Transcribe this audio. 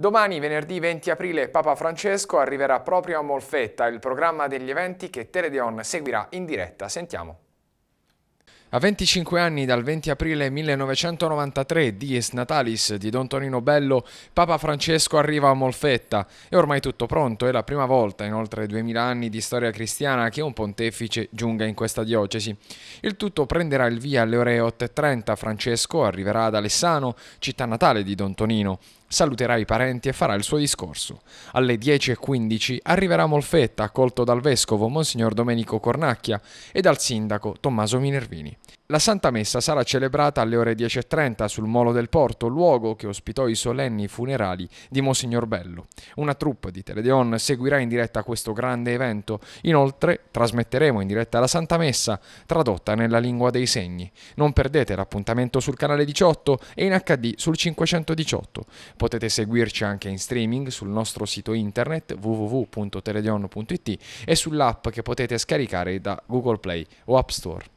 Domani, venerdì 20 aprile, Papa Francesco arriverà proprio a Molfetta, il programma degli eventi che Teledeon seguirà in diretta. Sentiamo. A 25 anni, dal 20 aprile 1993, Dies Natalis di Don Tonino Bello, Papa Francesco arriva a Molfetta. È ormai tutto pronto, è la prima volta in oltre 2000 anni di storia cristiana che un pontefice giunga in questa diocesi. Il tutto prenderà il via alle ore 8.30. Francesco arriverà ad Alessano, città natale di Don Tonino saluterà i parenti e farà il suo discorso. Alle 10.15 arriverà Molfetta, accolto dal vescovo Monsignor Domenico Cornacchia e dal sindaco Tommaso Minervini. La Santa Messa sarà celebrata alle ore 10.30 sul Molo del Porto, luogo che ospitò i solenni funerali di Monsignor Bello. Una troupe di Teledeon seguirà in diretta questo grande evento. Inoltre trasmetteremo in diretta la Santa Messa, tradotta nella lingua dei segni. Non perdete l'appuntamento sul canale 18 e in HD sul 518. Potete seguirci anche in streaming sul nostro sito internet www.teledeon.it e sull'app che potete scaricare da Google Play o App Store.